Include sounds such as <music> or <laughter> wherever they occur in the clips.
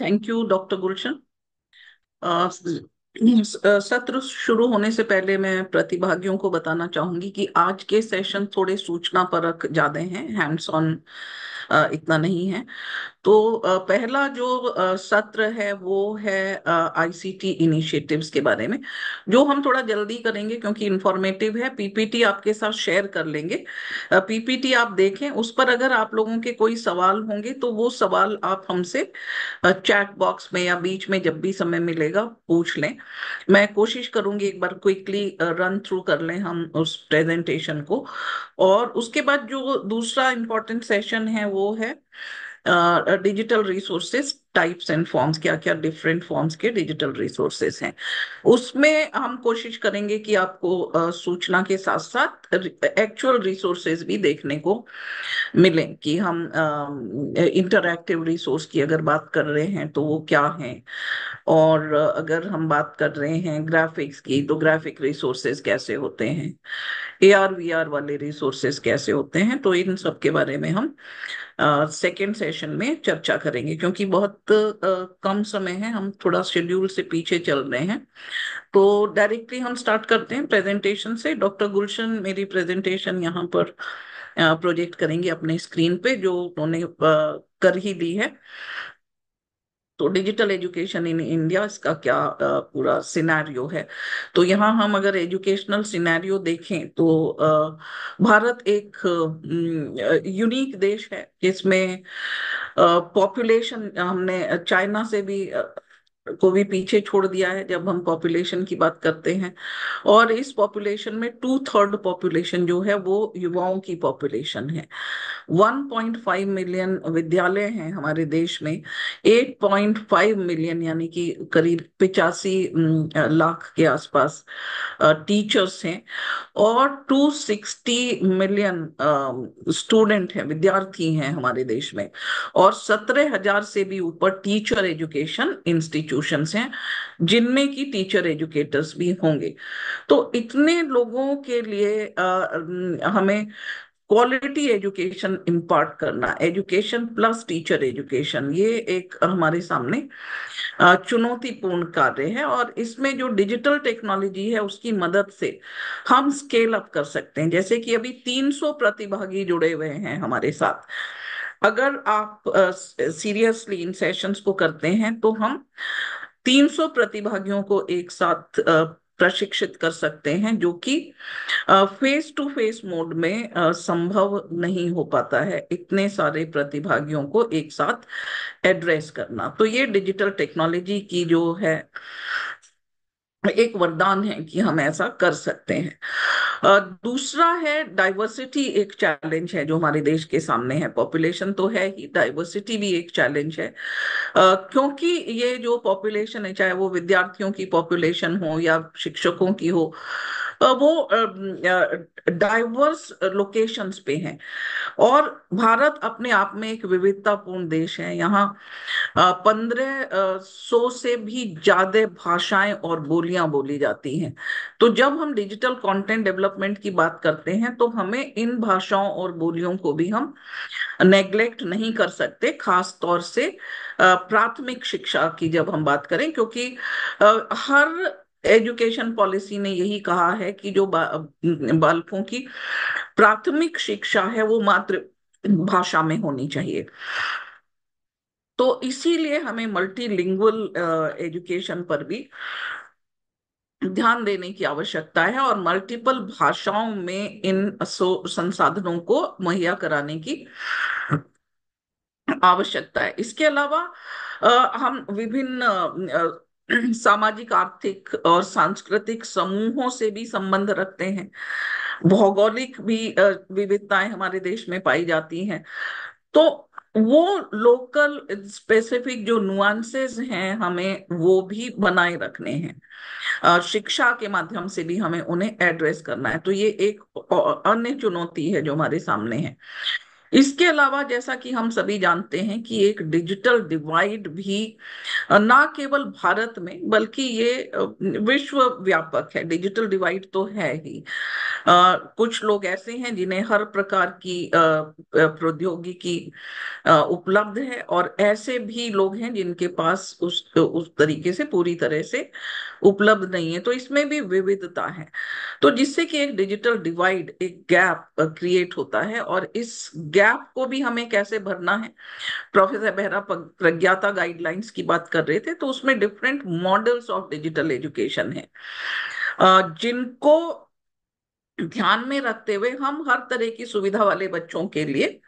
thank you doctor गुलशन सत्र शुरू होने से पहले मैं प्रतिभागियों को बताना चाहूंगी कि आज के सेशन थोड़े सूचना परक ज्यादा हैं हैंड्स ऑन uh, इतना नहीं है तो पहला जो सत्र है वो है आईसीटी इनिशिएटिव्स के बारे में जो हम थोड़ा जल्दी करेंगे क्योंकि इंफॉर्मेटिव है पीपीटी आपके साथ शेयर कर लेंगे पीपीटी आप देखें उस पर अगर आप लोगों के कोई सवाल होंगे तो वो सवाल आप हमसे चैट बॉक्स में या बीच में जब भी समय मिलेगा पूछ लें मैं कोशिश करूंगी एक बार क्विकली रन थ्रू कर लें हम उस प्रेजेंटेशन को और उसके बाद जो दूसरा इंपॉर्टेंट सेशन है वो है Uh, digital resources types and forms क्या क्या डिफरेंट फॉर्म्स के डिजिटल रिसोर्सेस हैं उसमें हम कोशिश करेंगे कि आपको सूचना के साथ साथ एक्चुअल रिसोर्सेज भी देखने को मिले कि हम इंटरैक्टिव रिसोर्स की अगर बात कर रहे हैं तो वो क्या हैं और अगर हम बात कर रहे हैं ग्राफिक्स की तो ग्राफिक रिसोर्सेज कैसे होते हैं ए आर वी आर वाले रिसोर्सेज कैसे होते हैं तो इन सब के बारे में हम सेकेंड सेशन में चर्चा करेंगे क्योंकि बहुत कम समय है हम थोड़ा शेड्यूल से पीछे चल रहे हैं तो डायरेक्टली हम स्टार्ट करते हैं प्रेजेंटेशन से डॉक्टर गुलशन मेरी प्रेजेंटेशन यहाँ पर प्रोजेक्ट करेंगे अपने स्क्रीन पे जो उन्होंने कर ही दी है तो डिजिटल एजुकेशन इन इंडिया इसका क्या पूरा सिनेरियो है तो यहाँ हम अगर एजुकेशनल सिनेरियो देखें तो भारत एक यूनिक देश है जिसमें पॉपुलेशन हमने चाइना से भी को भी पीछे छोड़ दिया है जब हम पॉपुलेशन की बात करते हैं और इस पॉपुलेशन में टू थर्ड पॉपुलेशन जो है वो युवाओं की पॉपुलेशन है 1.5 मिलियन विद्यालय हैं हमारे देश में 8.5 मिलियन यानी कि करीब पिचासी लाख के आसपास टीचर्स हैं और 260 मिलियन स्टूडेंट हैं विद्यार्थी हैं हमारे देश में और सत्रह हजार से भी ऊपर टीचर एजुकेशन इंस्टीट्यूट इंस्टीट्यूशन हैं जिनमें की टीचर एजुकेटर्स भी होंगे तो इतने लोगों के लिए आ, हमें क्वालिटी एजुकेशन इम्पार्ट करना एजुकेशन प्लस टीचर एजुकेशन ये एक हमारे सामने चुनौतीपूर्ण कार्य है और इसमें जो डिजिटल टेक्नोलॉजी है उसकी मदद से हम स्केल अप कर सकते हैं जैसे कि अभी 300 प्रतिभागी जुड़े हुए हैं हमारे साथ अगर आप सीरियसली इन सेशंस को करते हैं तो हम 300 प्रतिभागियों को एक साथ uh, प्रशिक्षित कर सकते हैं जो कि फेस टू फेस मोड में संभव नहीं हो पाता है इतने सारे प्रतिभागियों को एक साथ एड्रेस करना तो ये डिजिटल टेक्नोलॉजी की जो है एक वरदान है कि हम ऐसा कर सकते हैं दूसरा है डाइवर्सिटी एक चैलेंज है जो हमारे देश के सामने है पॉपुलेशन तो है ही डाइवर्सिटी भी एक चैलेंज है क्योंकि ये जो पॉपुलेशन है चाहे वो विद्यार्थियों की पॉपुलेशन हो या शिक्षकों की हो वो डाइवर्स लोकेशंस पे हैं और भारत अपने आप में एक विविधतापूर्ण देश है यहाँ पंद्रह सौ से भी ज्यादा भाषाएं और बोलियां बोली जाती हैं तो जब हम डिजिटल कंटेंट डेवलपमेंट की बात करते हैं तो हमें इन भाषाओं और बोलियों को भी हम नेग्लेक्ट नहीं कर सकते खास तौर से प्राथमिक शिक्षा की जब हम बात करें क्योंकि हर एजुकेशन पॉलिसी ने यही कहा है कि जो बालकों की प्राथमिक शिक्षा है वो मात्र भाषा में होनी चाहिए तो इसीलिए हमें मल्टीलिंगुअल एजुकेशन पर भी ध्यान देने की आवश्यकता है और मल्टीपल भाषाओं में इन संसाधनों को मुहैया कराने की आवश्यकता है इसके अलावा आ, हम विभिन्न <clears throat> सामाजिक आर्थिक और सांस्कृतिक समूहों से भी संबंध रखते हैं भौगोलिक भी विविधताएं हमारे देश में पाई जाती हैं तो वो लोकल स्पेसिफिक जो नुआंसेस हैं हमें वो भी बनाए रखने हैं शिक्षा के माध्यम से भी हमें उन्हें एड्रेस करना है तो ये एक अन्य चुनौती है जो हमारे सामने है इसके अलावा जैसा कि हम सभी जानते हैं कि एक डिजिटल डिवाइड भी ना केवल भारत में बल्कि ये विश्व व्यापक है डिजिटल डिवाइड तो है ही आ, कुछ लोग ऐसे हैं जिन्हें हर प्रकार की प्रौद्योगिकी उपलब्ध है और ऐसे भी लोग हैं जिनके पास उस उस तरीके से पूरी तरह से उपलब्ध नहीं है तो इसमें भी विविधता है तो जिससे कि एक डिजिटल डिवाइड एक गैप क्रिएट होता है और इस गैप को भी हमें कैसे भरना है प्रोफेसर बेहरा प्रज्ञाता गाइडलाइंस की बात कर रहे थे तो उसमें different models of digital education है जिनको ध्यान में रखते हुए हम हर तरह की सुविधा वाले बच्चों के लिए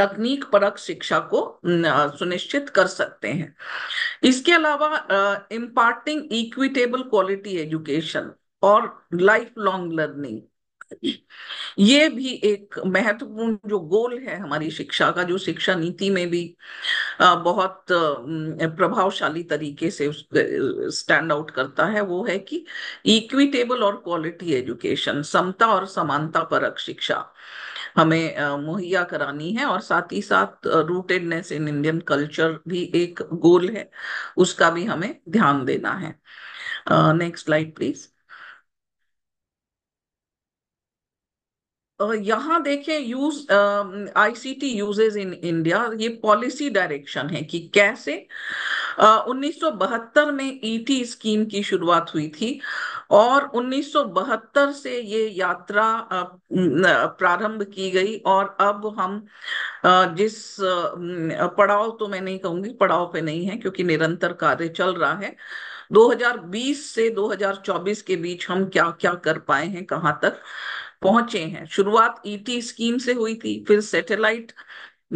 तकनीक परक शिक्षा को सुनिश्चित कर सकते हैं इसके अलावा इम्पार्टिंग इक्विटेबल क्वालिटी एजुकेशन और लाइफ लॉन्ग लर्निंग ये भी एक महत्वपूर्ण जो गोल है हमारी शिक्षा का जो शिक्षा नीति में भी बहुत प्रभावशाली तरीके से स्टैंड आउट करता है वो है कि इक्विटेबल और क्वालिटी एजुकेशन समता और समानता परक शिक्षा हमें मुहैया करानी है और साथ ही साथ रूटेडनेस इन इंडियन कल्चर भी एक गोल है उसका भी हमें ध्यान देना है नेक्स्ट स्लाइड प्लीज यहाँ देखें use ICT usages in India ये पॉलिसी डायरेक्शन है कि कैसे uh, 1972 में ईटी e स्कीम की शुरुआत हुई थी और 1972 से ये यात्रा प्रारंभ की गई और अब हम जिस पड़ाव तो मैं नहीं कहूंगी पड़ाव पे नहीं है क्योंकि निरंतर कार्य चल रहा है 2020 से 2024 के बीच हम क्या क्या कर पाए हैं कहाँ तक पहुंचे हैं शुरुआत ईटी e स्कीम से हुई थी फिर सैटेलाइट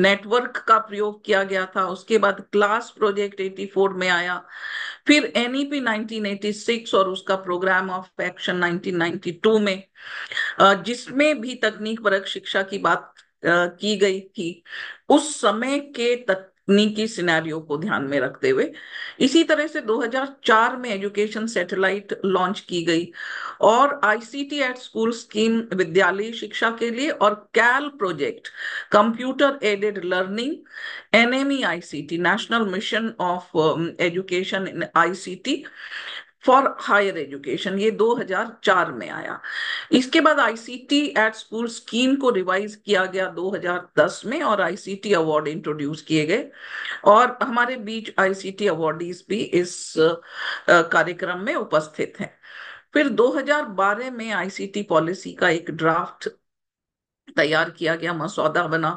नेटवर्क का प्रयोग किया गया था उसके बाद क्लास प्रोजेक्ट 84 में आया फिर एनईपी 1986 e और उसका प्रोग्राम ऑफ एक्शन 1992 में जिसमें भी तकनीक परक शिक्षा की बात की गई थी उस समय के तक तकनीकी सिनेरियो को ध्यान में रखते हुए इसी तरह से 2004 में एजुकेशन सैटेलाइट लॉन्च की गई और आईसीटी एट स्कूल स्कीम विद्यालय शिक्षा के लिए और CAL project computer aided learning NME ICT national mission of education in ICT for higher education ये 2004 में आया इसके बाद आईसीटी एट स्कूल स्कीम को रिवाइज किया गया 2010 में और आईसीटी अवार्ड इंट्रोड्यूस किए गए और हमारे बीच आईसीटी अवार्डीज भी इस कार्यक्रम में उपस्थित हैं फिर 2012 में आईसीटी पॉलिसी का एक ड्राफ्ट तैयार किया गया मसौदा बना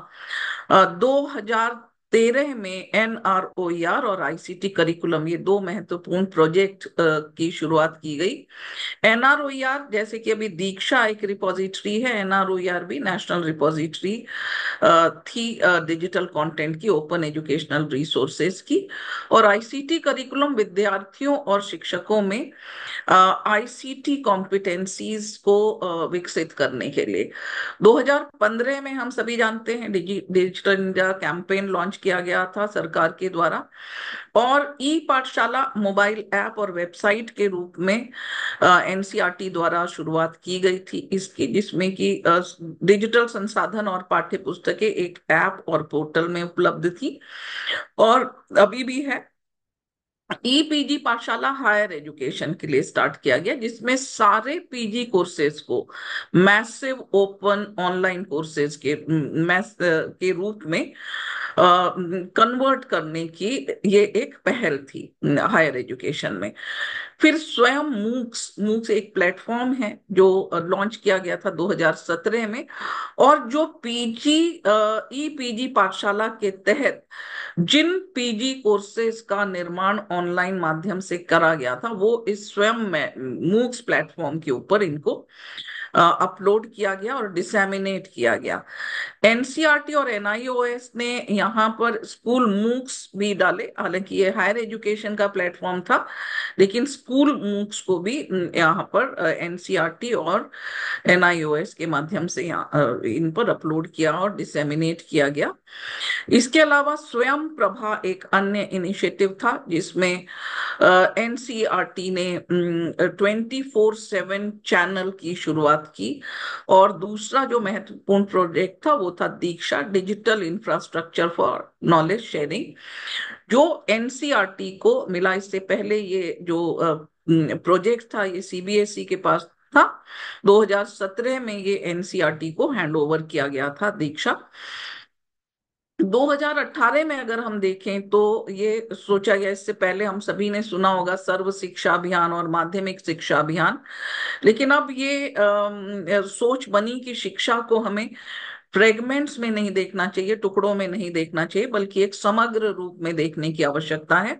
2000 तेरह में एनआरओआर e और आईसीटी करिकुलम ये दो महत्वपूर्ण प्रोजेक्ट की शुरुआत की गई एनआरओआर e जैसे कि अभी दीक्षा एक रिपोजिटरी है एनआरओआर e भी नेशनल रिपोजिटरी थी डिजिटल कंटेंट की ओपन एजुकेशनल रिसोर्सेज की और आईसीटी करिकुलम विद्यार्थियों और शिक्षकों में आईसीटी कॉम्पिटेंसीज को विकसित करने के लिए दो में हम सभी जानते हैं डिजिटल इंडिया कैंपेन लॉन्च किया गया था सरकार के द्वारा और ई पाठशाला मोबाइल ऐप और वेबसाइट के रूप में एनसीईआरटी द्वारा शुरुआत की गई थी इसकी जिसमें कि डिजिटल संसाधन और पाठ्य पुस्तकें एक ऐप और पोर्टल में उपलब्ध थी और अभी भी है ईपीजी पाठशाला हायर एजुकेशन के लिए स्टार्ट किया गया जिसमें सारे पीजी कोर्सेज को मैसिव ओपन ऑनलाइन कोर्सेज के मैस के रूप में कन्वर्ट करने की ये एक पहल थी हायर एजुकेशन में फिर स्वयं मूक्स मूक्स एक प्लेटफॉर्म है जो लॉन्च किया गया था 2017 में और जो पीजी ई पीजी पाठशाला के तहत जिन पीजी कोर्सेज का निर्माण ऑनलाइन माध्यम से करा गया था वो इस स्वयं में मूक्स प्लेटफॉर्म के ऊपर इनको अपलोड uh, किया गया और डिसेमिनेट किया गया एनसीईआरटी e और एनआईओएस ने यहाँ पर स्कूल मूक्स भी डाले हालांकि ये हायर एजुकेशन का प्लेटफॉर्म था लेकिन स्कूल मूक्स को भी यहाँ पर एनसीईआरटी uh, e और एनआईओएस के माध्यम से यहाँ इन पर अपलोड किया और डिसेमिनेट किया गया इसके अलावा स्वयं प्रभा एक अन्य इनिशिएटिव था जिसमें एनसीईआरटी uh, e ने ट्वेंटी फोर सेवन चैनल की शुरुआत शुरुआत की और दूसरा जो महत्वपूर्ण प्रोजेक्ट था वो था Diksha digital infrastructure for knowledge sharing जो एनसीआरटी e को मिला इससे पहले ये जो प्रोजेक्ट था ये सीबीएसई e के पास था 2017 में ये एनसीआरटी e को हैंडओवर किया गया था दीक्षा 2018 में अगर हम देखें तो ये सोचा गया इससे पहले हम सभी ने सुना होगा सर्व शिक्षा अभियान और माध्यमिक शिक्षा अभियान लेकिन अब ये आ, सोच बनी कि शिक्षा को हमें फ्रेगमेंट्स में नहीं देखना चाहिए टुकड़ों में नहीं देखना चाहिए बल्कि एक समग्र रूप में देखने की आवश्यकता है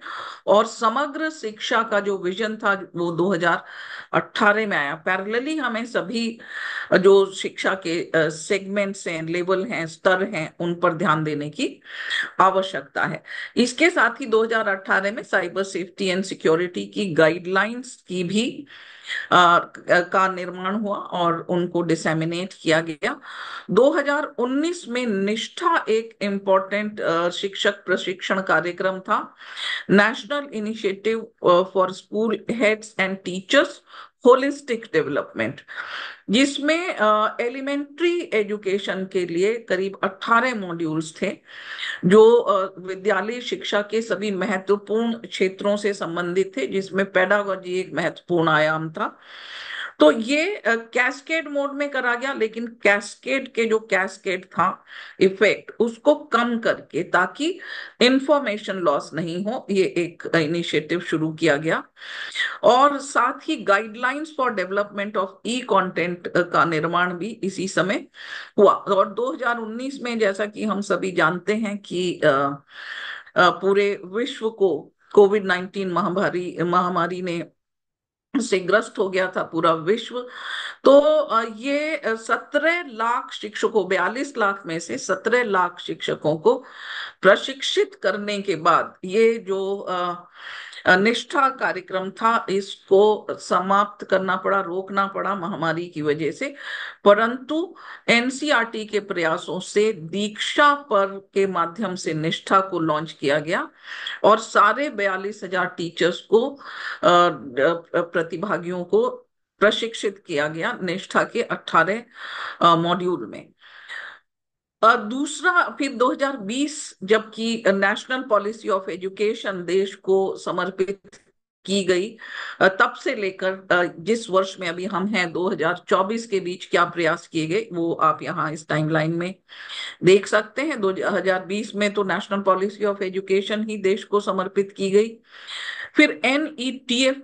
और समग्र शिक्षा का जो विजन था वो 2018 में आया पैरेलली हमें सभी जो शिक्षा के सेगमेंट्स हैं लेवल हैं स्तर हैं उन पर ध्यान देने की आवश्यकता है इसके साथ ही 2018 में साइबर सेफ्टी एंड सिक्योरिटी की गाइडलाइंस की भी का निर्माण हुआ और उनको डिसेमिनेट किया गया 2019 में निष्ठा एक इम्पोर्टेंट शिक्षक प्रशिक्षण कार्यक्रम था national initiative for school heads and teachers holistic development जिसमें एलिमेंट्री एजुकेशन के लिए करीब 18 मॉड्यूल्स थे जो विद्यालय शिक्षा के सभी महत्वपूर्ण क्षेत्रों से संबंधित थे जिसमें पैडागोजी एक महत्वपूर्ण आयाम था तो ये कैस्केड uh, मोड में करा गया लेकिन कैस्केड के जो कैस्केड था इफेक्ट उसको कम करके ताकि इंफॉर्मेशन लॉस नहीं हो ये एक इनिशिएटिव शुरू किया गया और साथ ही guidelines for development of e content का निर्माण भी इसी समय हुआ और 2019 में जैसा कि हम सभी जानते हैं कि uh, uh, पूरे विश्व को कोविड नाइन्टीन महामारी महामारी ने से ग्रस्त हो गया था पूरा विश्व तो ये सत्रह लाख शिक्षकों बयालीस लाख में से सत्रह लाख शिक्षकों को प्रशिक्षित करने के बाद ये जो निष्ठा कार्यक्रम था इसको समाप्त करना पड़ा रोकना पड़ा महामारी की वजह से परंतु एनसीआरटी के प्रयासों से दीक्षा पर्व के माध्यम से निष्ठा को लॉन्च किया गया और सारे बयालीस हजार टीचर्स को प्रतिभागियों को प्रशिक्षित किया गया निष्ठा के 18 मॉड्यूल में दूसरा फिर 2020 जबकि नेशनल पॉलिसी ऑफ एजुकेशन देश को समर्पित की गई तब से लेकर जिस वर्ष में अभी हम हैं 2024 के बीच क्या प्रयास किए गए वो आप यहाँ इस टाइमलाइन में देख सकते हैं 2020 में तो नेशनल पॉलिसी ऑफ एजुकेशन ही देश को समर्पित की गई फिर एन e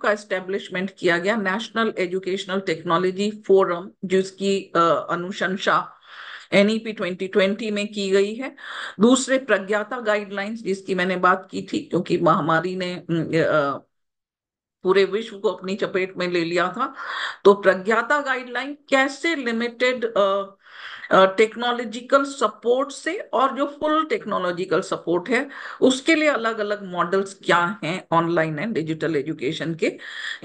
का एस्टेब्लिशमेंट किया गया नेशनल एजुकेशनल टेक्नोलॉजी फोरम जिसकी अनुशंसा एनईपी 2020 e में की गई है दूसरे प्रज्ञाता गाइडलाइंस जिसकी मैंने बात की थी क्योंकि महामारी ने पूरे विश्व को अपनी चपेट में ले लिया था तो प्रज्ञाता गाइडलाइन कैसे लिमिटेड आ, टेक्नोलॉजिकल सपोर्ट से और जो फुल टेक्नोलॉजिकल सपोर्ट है उसके लिए अलग अलग मॉडल्स क्या हैं ऑनलाइन एंड डिजिटल एजुकेशन के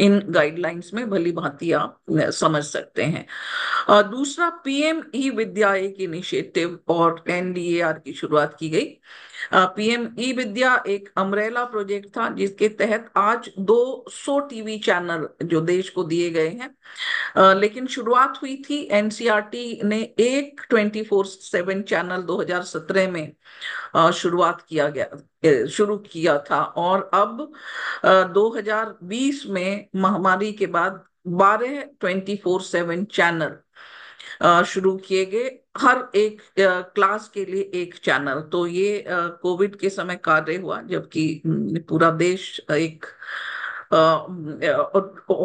इन गाइडलाइंस में भली भांति आप समझ सकते हैं दूसरा पीएम ई e विद्या एक इनिशिएटिव और एनडीएआर की शुरुआत की गई पीएम ई e विद्या एक अमरेला प्रोजेक्ट था जिसके तहत आज 200 टीवी चैनल जो देश को दिए गए हैं लेकिन शुरुआत हुई थी एनसीआरटी e ने एक फोर सेवन चैनल 2017 में शुरुआत किया गया शुरू किया था और अब 2020 में महामारी के बाद बारह ट्वेंटी फोर सेवन चैनल शुरू किए गए हर एक क्लास के लिए एक चैनल तो ये कोविड के समय कार्य हुआ जबकि हम्म, पूरा देश एक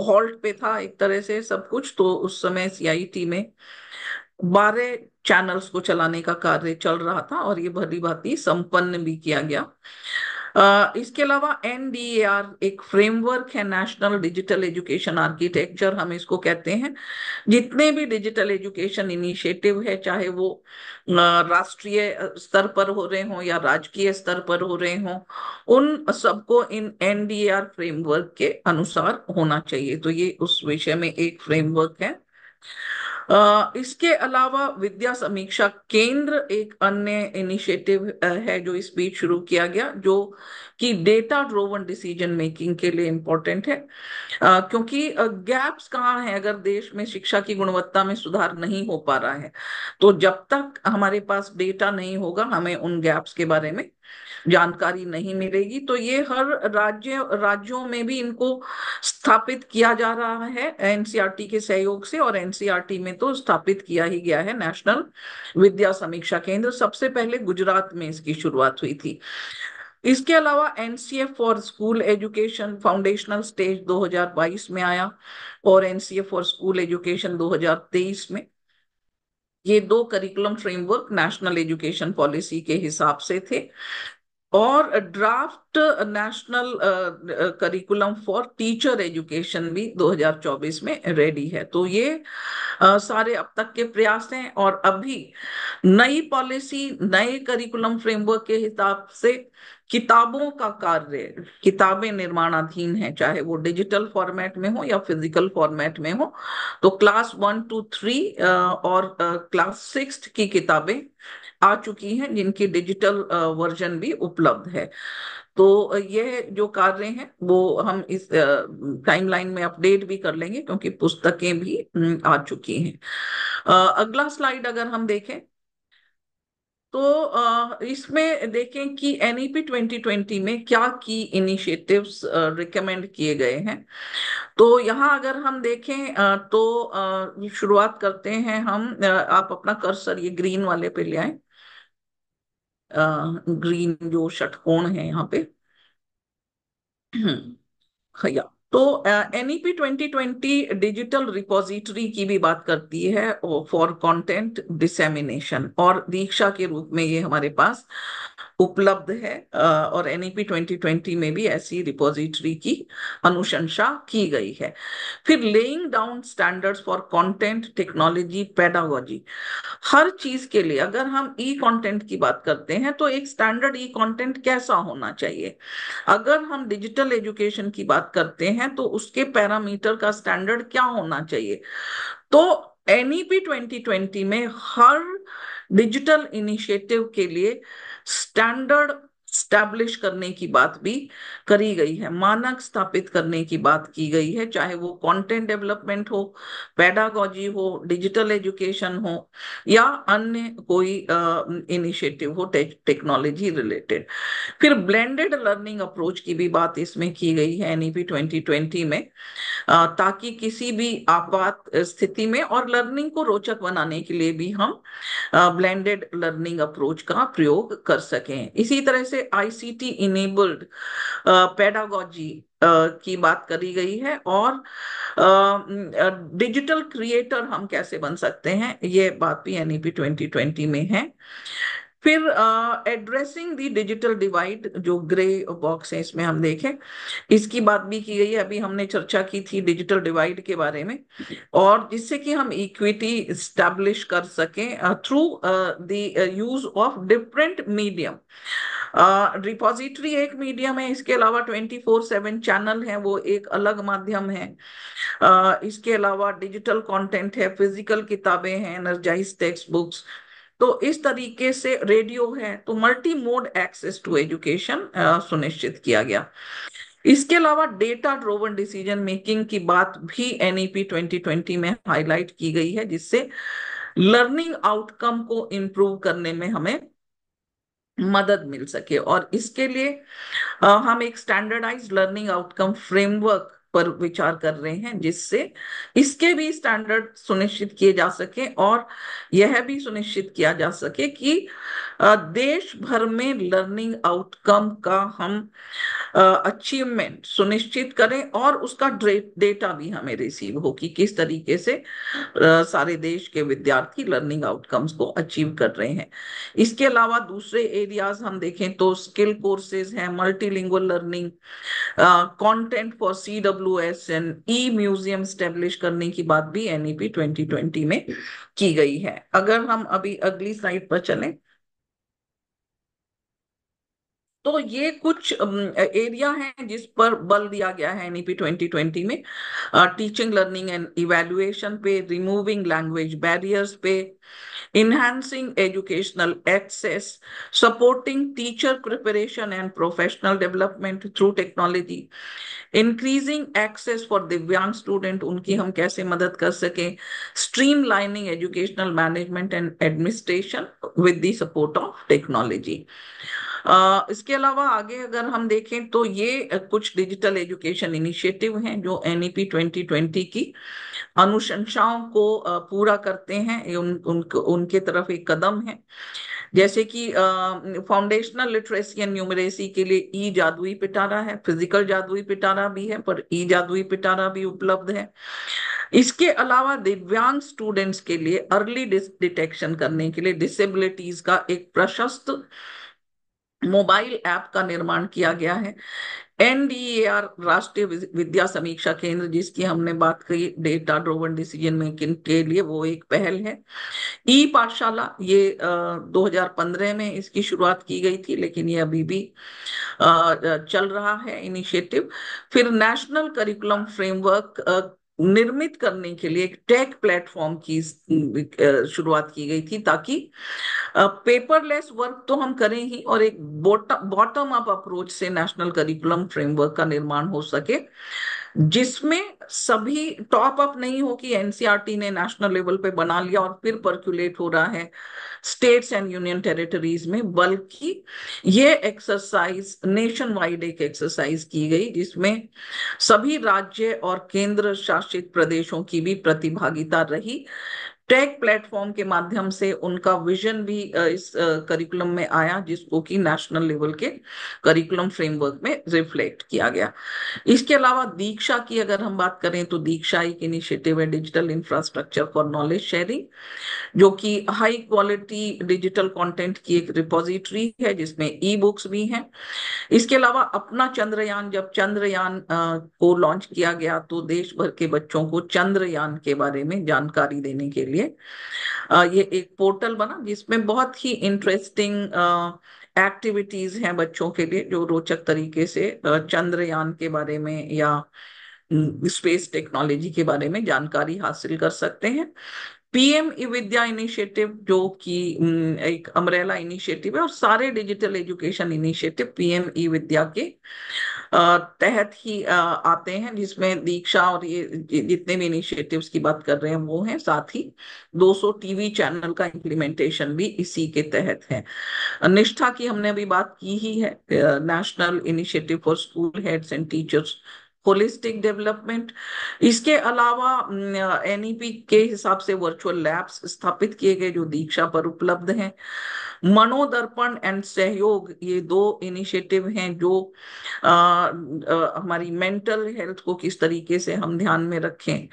हॉल्ट पे था एक तरह से सब कुछ तो उस समय सीआईटी में बारह चैनल्स को चलाने का कार्य चल रहा था और ये भली भांति संपन्न भी किया गया इसके अलावा एनडीएआर एक फ्रेमवर्क है नेशनल डिजिटल एजुकेशन आर्किटेक्चर हम इसको कहते हैं जितने भी डिजिटल एजुकेशन इनिशिएटिव है चाहे वो राष्ट्रीय स्तर पर हो रहे हों या राजकीय स्तर पर हो रहे हों उन सबको इन एनडीएआर फ्रेमवर्क के अनुसार होना चाहिए तो ये उस विषय में एक फ्रेमवर्क है इसके अलावा विद्या समीक्षा केंद्र एक अन्य इनिशिएटिव है जो इस बीच शुरू किया गया जो कि डेटा ड्रोवन डिसीजन मेकिंग के लिए इम्पोर्टेंट है क्योंकि गैप्स कहाँ हैं अगर देश में शिक्षा की गुणवत्ता में सुधार नहीं हो पा रहा है तो जब तक हमारे पास डेटा नहीं होगा हमें उन गैप्स के बारे में जानकारी नहीं मिलेगी तो ये हर राज्य राज्यों में भी इनको स्थापित किया जा रहा है एनसीआरटी के सहयोग से और एनसीआरटी में तो स्थापित किया ही गया है नेशनल विद्या समीक्षा केंद्र सबसे पहले गुजरात में इसकी शुरुआत हुई थी इसके अलावा NCF for school education foundational stage 2022 में आया और एनसीएफ फॉर स्कूल एजुकेशन 2023 में ये दो curriculum framework national education policy के हिसाब से थे और draft national curriculum for teacher education भी 2024 में रेडी है तो ये आ, uh, सारे अब तक के प्रयास हैं और अभी नई पॉलिसी नए करिकुलम फ्रेमवर्क के हिसाब से किताबों का कार्य किताबें निर्माणाधीन है चाहे वो डिजिटल फॉर्मेट में हो या फिजिकल फॉर्मेट में हो तो क्लास वन टू थ्री और क्लास uh, सिक्स की किताबें आ चुकी हैं जिनकी डिजिटल वर्जन भी उपलब्ध है तो ये जो कार्य हैं वो हम इस टाइमलाइन में अपडेट भी कर लेंगे क्योंकि पुस्तकें भी हम्म, आ चुकी हैं अगला स्लाइड अगर हम देखें तो इसमें देखें कि एनईपी 2020 e में क्या की इनिशिएटिव्स रिकमेंड किए गए हैं तो यहाँ अगर हम देखें तो शुरुआत करते हैं हम आप अपना कर्सर ये ग्रीन वाले पे ले आए ग्रीन जो षटकोण है यहाँ पे <clears throat> हम्म, या तो एनईपी ट्वेंटी डिजिटल रिपोजिटरी की भी बात करती है फॉर कंटेंट डिसेमिनेशन और दीक्षा के रूप में ये हमारे पास उपलब्ध है और एनईपी 2020 e में भी ऐसी रिपोजिटरी की अनुशंसा की गई है फिर laying down standards for content technology pedagogy हर चीज के लिए अगर हम ई कंटेंट की बात करते हैं तो एक स्टैंडर्ड ई कंटेंट कैसा होना चाहिए अगर हम डिजिटल एजुकेशन की बात करते हैं हैं तो उसके पैरामीटर का स्टैंडर्ड क्या होना चाहिए तो एनईपी 2020 e में हर डिजिटल इनिशिएटिव के लिए स्टैंडर्ड स्टैब्लिश करने की बात भी करी गई है मानक स्थापित करने की बात की गई है चाहे वो कंटेंट डेवलपमेंट हो पैडागोजी हो डिजिटल एजुकेशन हो या अन्य कोई इनिशिएटिव हो टेक्नोलॉजी रिलेटेड फिर ब्लेंडेड लर्निंग अप्रोच की भी बात इसमें की गई है एनईपी 2020 में uh, ताकि किसी भी आपात स्थिति में और लर्निंग को रोचक बनाने के लिए भी हम ब्लेंडेड लर्निंग अप्रोच का प्रयोग कर सकें इसी तरह से आईसीटी इनेबल्ड पेडागोजी की बात करी गई है और डिजिटल uh, क्रिएटर uh, हम कैसे बन सकते हैं ये बात भी एनईपी 2020 में है फिर एड्रेसिंग दी डिजिटल डिवाइड जो ग्रे बॉक्स है इसमें हम देखें इसकी बात भी की गई है अभी हमने चर्चा की थी डिजिटल डिवाइड के बारे में और जिससे कि हम इक्विटी स्टैब्लिश कर सकें through the use of different medium repository एक मीडियम है इसके अलावा ट्वेंटी फोर सेवन चैनल है वो एक अलग माध्यम है uh, इसके अलावा डिजिटल कंटेंट है फिजिकल किताबें हैं एनर्जाइज टेक्स्ट बुक्स तो इस तरीके से रेडियो है तो multi mode access to education सुनिश्चित किया गया इसके अलावा डेटा ड्रोवन डिसीजन मेकिंग की बात भी एनईपी 2020 e में हाईलाइट की गई है जिससे लर्निंग आउटकम को इम्प्रूव करने में हमें मदद मिल सके और इसके लिए हम एक स्टैंडर्डाइज्ड लर्निंग आउटकम फ्रेमवर्क पर विचार कर रहे हैं जिससे इसके भी स्टैंडर्ड सुनिश्चित किए जा सके और यह भी सुनिश्चित किया जा सके कि देश भर में लर्निंग आउटकम का हम अचीवमेंट सुनिश्चित करें और उसका डेटा भी हमें रिसीव हो कि किस तरीके से सारे देश के विद्यार्थी लर्निंग आउटकम्स को अचीव कर रहे हैं इसके अलावा दूसरे एरियाज हम देखें तो स्किल कोर्सेज हैं multilingual learning content for C W W S N e museum establish करने की बात भी एनईपी 2020 e में की गई है अगर हम अभी अगली स्लाइड पर चलें तो ये कुछ एरिया है जिस पर बल दिया गया है एनईपी 2020 में टीचिंग लर्निंग एंड इवेल्युएशन पे रिमूविंग लैंग्वेज बैरियर्स पे enhancing educational access supporting teacher preparation and professional development through technology increasing access for divyang student उनकी हम कैसे मदद कर सके streamlining educational management and administration with the support of technology इसके अलावा आगे अगर हम देखें तो ये कुछ डिजिटल एजुकेशन इनिशिएटिव हैं जो एनईपी 2020 की अनुशंसाओं को पूरा करते हैं उन, उन, उनके तरफ एक कदम है जैसे कि फाउंडेशनल लिटरेसी एंड न्यूमरेसी के लिए ई जादुई पिटारा है फिजिकल जादुई पिटारा भी है पर ई जादुई पिटारा भी उपलब्ध है इसके अलावा दिव्यांग स्टूडेंट्स के लिए अर्ली डिटेक्शन करने के लिए डिसेबिलिटीज का एक प्रशस्त मोबाइल ऐप का निर्माण किया गया है एनडीएआर राष्ट्रीय विद्या समीक्षा केंद्र जिसकी हमने बात की डेटा ड्रोवन डिसीजन मेकिंग के लिए वो एक पहल है ई पाठशाला ये आ, 2015 में इसकी शुरुआत की गई थी लेकिन ये अभी भी आ, चल रहा है इनिशिएटिव फिर नेशनल करिकुलम फ्रेमवर्क निर्मित करने के लिए एक टेक प्लेटफॉर्म की शुरुआत की गई थी ताकि पेपरलेस वर्क तो हम करें ही और एक बॉटम अप अप्रोच से नेशनल करिकुलम फ्रेमवर्क का निर्माण हो सके जिसमें सभी टॉप अप नहीं हो कि एनसीईआरटी ने नेशनल लेवल पे बना लिया और फिर परक्यूलेट हो रहा है स्टेट्स एंड यूनियन टेरिटरीज में बल्कि ये एक्सरसाइज नेशन वाइड एक एक्सरसाइज की गई जिसमें सभी राज्य और केंद्र शासित प्रदेशों की भी प्रतिभागिता रही टेक प्लेटफॉर्म के माध्यम से उनका विजन भी इस करिकुलम में आया जिसको कि नेशनल लेवल के करिकुलम फ्रेमवर्क में रिफ्लेक्ट किया गया इसके अलावा दीक्षा की अगर हम बात करें तो दीक्षा एक इनिशिएटिव है digital infrastructure for knowledge sharing जो कि हाई क्वालिटी डिजिटल कंटेंट की एक रिपोजिटरी है जिसमें ई बुक्स भी हैं इसके अलावा अपना चंद्रयान जब चंद्रयान को लॉन्च किया गया तो देश भर के बच्चों को चंद्रयान के बारे में जानकारी देने के लिए लिए ये एक पोर्टल बना जिसमें बहुत ही इंटरेस्टिंग एक्टिविटीज हैं बच्चों के लिए जो रोचक तरीके से चंद्रयान के बारे में या स्पेस टेक्नोलॉजी के बारे में जानकारी हासिल कर सकते हैं पीएम ई विद्या इनिशिएटिव जो कि एक अमरेला इनिशिएटिव है और सारे digital education initiative PM e Vidya के तहत ही आते हैं जिसमें दीक्षा और ये जितने भी इनिशिएटिव्स की बात कर रहे हैं वो हैं साथ ही 200 टीवी चैनल का इम्प्लीमेंटेशन भी इसी के तहत है निष्ठा की हमने अभी बात की ही है national initiative for school heads and teachers holistic development इसके अलावा एनईपी e के हिसाब से वर्चुअल लैब्स स्थापित किए गए जो दीक्षा पर उपलब्ध हैं मनोदर्पण एंड सहयोग ये दो इनिशिएटिव हैं जो आ, आ, हमारी मेंटल हेल्थ को किस तरीके से हम ध्यान में रखें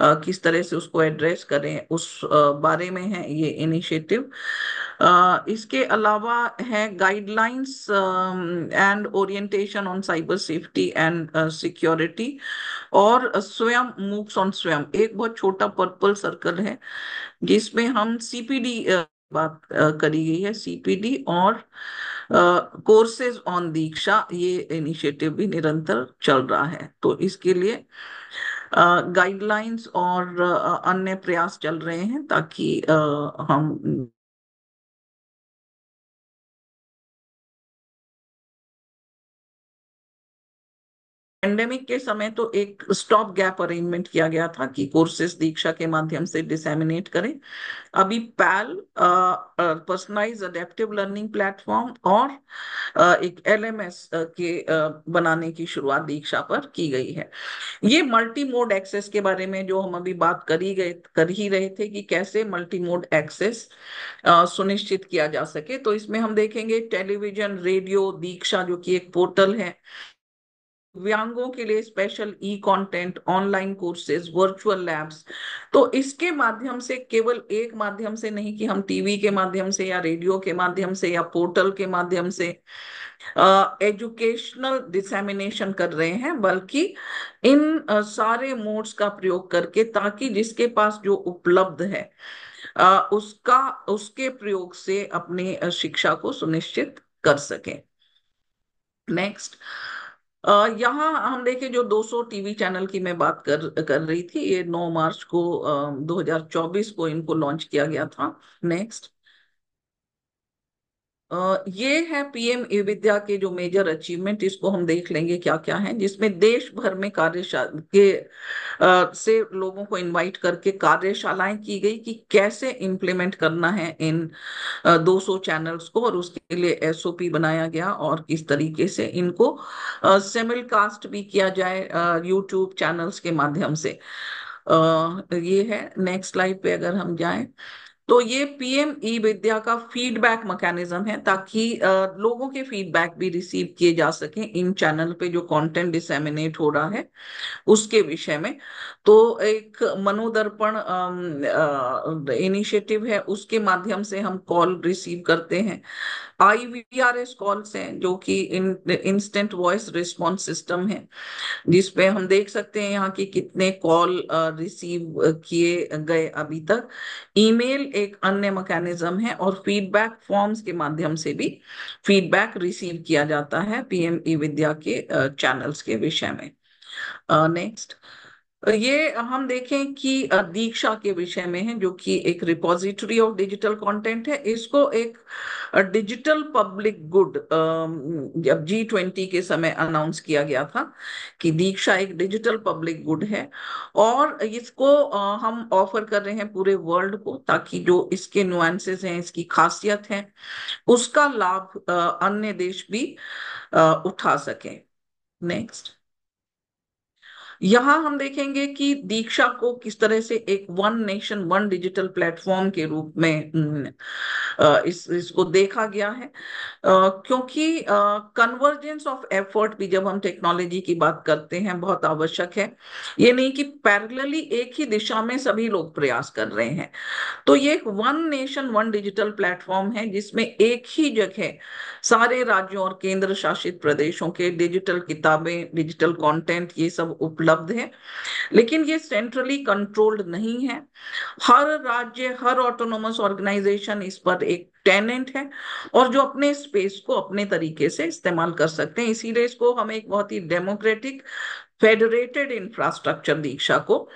आ, किस तरह से उसको एड्रेस करें उस आ, बारे में है ये इनिशिएटिव इसके अलावा है guidelines and orientation on cyber safety and security और स्वयं मूक्स ऑन स्वयं एक बहुत छोटा पर्पल सर्कल है जिसमें हम सीपीडी बात करी गई है सीपीडी और कोर्सेज ऑन दीक्षा ये इनिशिएटिव भी निरंतर चल रहा है तो इसके लिए गाइडलाइंस और अन्य प्रयास चल रहे हैं ताकि हम पेंडेमिक के समय तो एक स्टॉप गैप अरेंजमेंट किया गया था कि कोर्सेस दीक्षा के माध्यम से डिसेमिनेट करें अभी PAL personalize adaptive learning platform और आ, एक एलएमएस के आ, बनाने की शुरुआत दीक्षा पर की गई है ये मल्टी मोड एक्सेस के बारे में जो हम अभी बात कर ही गए कर ही रहे थे कि कैसे मल्टी मोड एक्सेस सुनिश्चित किया जा सके तो इसमें हम देखेंगे टेलीविजन रेडियो दीक्षा जो कि एक पोर्टल है दिव्यांगों के लिए special e content online courses virtual labs तो इसके माध्यम से केवल एक माध्यम से नहीं कि हम टीवी के माध्यम से या रेडियो के माध्यम से या पोर्टल के माध्यम से एजुकेशनल uh, डिसेमिनेशन कर रहे हैं बल्कि इन uh, सारे मोड्स का प्रयोग करके ताकि जिसके पास जो उपलब्ध है uh, उसका उसके प्रयोग से अपने शिक्षा को सुनिश्चित कर सके नेक्स्ट यहाँ हम देखें जो 200 टीवी चैनल की मैं बात कर कर रही थी ये 9 मार्च को 2024 को इनको लॉन्च किया गया था नेक्स्ट ये है पीएम ए विद्या के जो मेजर अचीवमेंट इसको हम देख लेंगे क्या क्या है जिसमें देश भर में कार्यशाला के आ, से लोगों को इनवाइट करके कार्यशालाएं की गई कि कैसे इम्प्लीमेंट करना है इन आ, 200 चैनल्स को और उसके लिए एसओपी बनाया गया और किस तरीके से इनको सेमिलकास्ट भी किया जाए यूट्यूब चैनल्स के माध्यम से आ, ये है नेक्स्ट लाइव पे अगर हम जाए तो ये पीएम ई e विद्या का फीडबैक मैकेनिज्म है ताकि लोगों के फीडबैक भी रिसीव किए जा सके इन चैनल पे जो कंटेंट डिसेमिनेट हो रहा है उसके विषय में तो एक मनोदर्पण इनिशिएटिव है उसके माध्यम से हम कॉल रिसीव करते हैं आईवीआरएस कॉल्स हैं जो कि इंस्टेंट वॉइस रिस्पॉन्स सिस्टम है जिसपे हम देख सकते हैं यहाँ की कितने कॉल रिसीव किए गए अभी तक ईमेल एक अन्य मैकेनिज्म है और फीडबैक फॉर्म्स के माध्यम से भी फीडबैक रिसीव किया जाता है पीएम ई e विद्या के चैनल्स के विषय में नेक्स्ट uh, ये हम देखें कि दीक्षा के विषय में है जो कि एक रिपोजिटरी ऑफ डिजिटल कंटेंट है इसको एक डिजिटल पब्लिक गुड जब जी ट्वेंटी के समय अनाउंस किया गया था कि दीक्षा एक डिजिटल पब्लिक गुड है और इसको हम ऑफर कर रहे हैं पूरे वर्ल्ड को ताकि जो इसके नुआंसेस हैं इसकी खासियत है उसका लाभ अन्य देश भी उठा सके नेक्स्ट यहां हम देखेंगे कि दीक्षा को किस तरह से एक one nation one digital platform के रूप में इस इसको देखा गया है क्योंकि कन्वर्जेंस ऑफ एफर्ट भी जब हम टेक्नोलॉजी की बात करते हैं बहुत आवश्यक है ये नहीं कि पैरेलली एक ही दिशा में सभी लोग प्रयास कर रहे हैं तो ये एक one nation one digital platform है जिसमें एक ही जगह सारे राज्यों और केंद्र शासित प्रदेशों के डिजिटल किताबें डिजिटल कॉन्टेंट ये सब उपलब्ध उपलब्ध है लेकिन ये सेंट्रली कंट्रोल्ड नहीं है हर राज्य हर ऑटोनोमस ऑर्गेनाइजेशन इस पर एक टेनेंट है और जो अपने स्पेस को अपने तरीके से इस्तेमाल कर सकते हैं इसीलिए इसको हम एक बहुत ही डेमोक्रेटिक फेडरेटेड इंफ्रास्ट्रक्चर दीक्षा को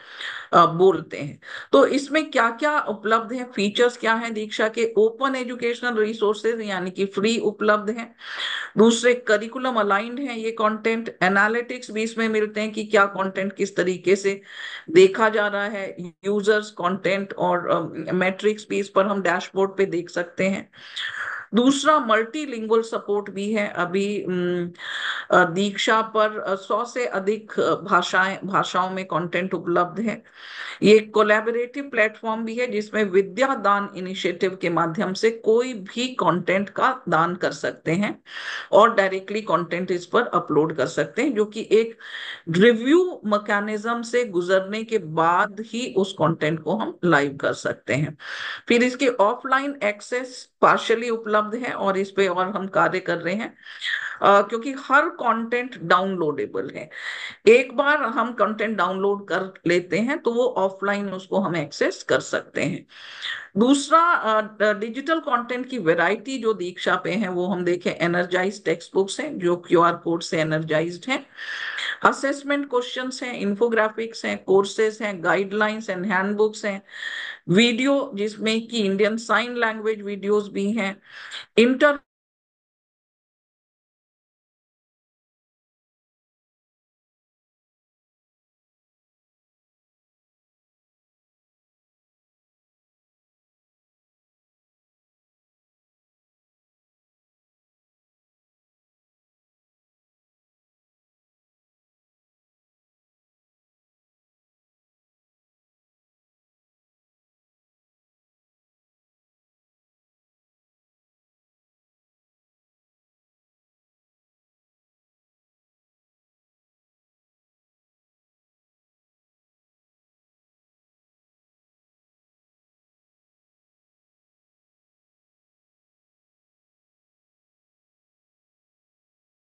बोलते हैं तो इसमें क्या क्या उपलब्ध है फीचर्स क्या है दीक्षा के ओपन एजुकेशनल रिसोर्सेज यानी कि फ्री उपलब्ध है दूसरे करिकुलम अलाइंड है ये कॉन्टेंट एनालिटिक्स भी इसमें मिलते हैं कि क्या कॉन्टेंट किस तरीके से देखा जा रहा है यूजर्स कॉन्टेंट और मेट्रिक्स uh, भी इस पर हम डैशबोर्ड पे देख सकते हैं दूसरा मल्टीलिंगुअल सपोर्ट भी है अभी दीक्षा पर सौ से अधिक भाषाएं भाषाओं में कंटेंट उपलब्ध है ये कोलैबोरेटिव प्लेटफॉर्म भी है जिसमें विद्या दान इनिशिएटिव के माध्यम से कोई भी कंटेंट का दान कर सकते हैं और डायरेक्टली कंटेंट इस पर अपलोड कर सकते हैं जो कि एक रिव्यू मकैनिज्म से गुजरने के बाद ही उस कंटेंट को हम लाइव कर सकते हैं फिर इसके ऑफलाइन एक्सेस पार्शली उपलब्ध उपलब्ध है और इस पे और हम कार्य कर रहे हैं uh, क्योंकि हर कंटेंट डाउनलोडेबल है एक बार हम कंटेंट डाउनलोड कर लेते हैं तो वो ऑफलाइन उसको हम एक्सेस कर सकते हैं दूसरा डिजिटल कंटेंट की वैरायटी जो दीक्षा पे है वो हम देखें एनर्जाइज टेक्स्ट बुक्स हैं जो क्यूआर कोड से एनर्जाइज हैं असेसमेंट क्वेश्चंस हैं इन्फोग्राफिक्स हैं कोर्सेज हैं गाइडलाइंस एंड हैंडबुक्स हैं वीडियो जिसमें कि इंडियन साइन लैंग्वेज वीडियोस भी हैं ইন্টার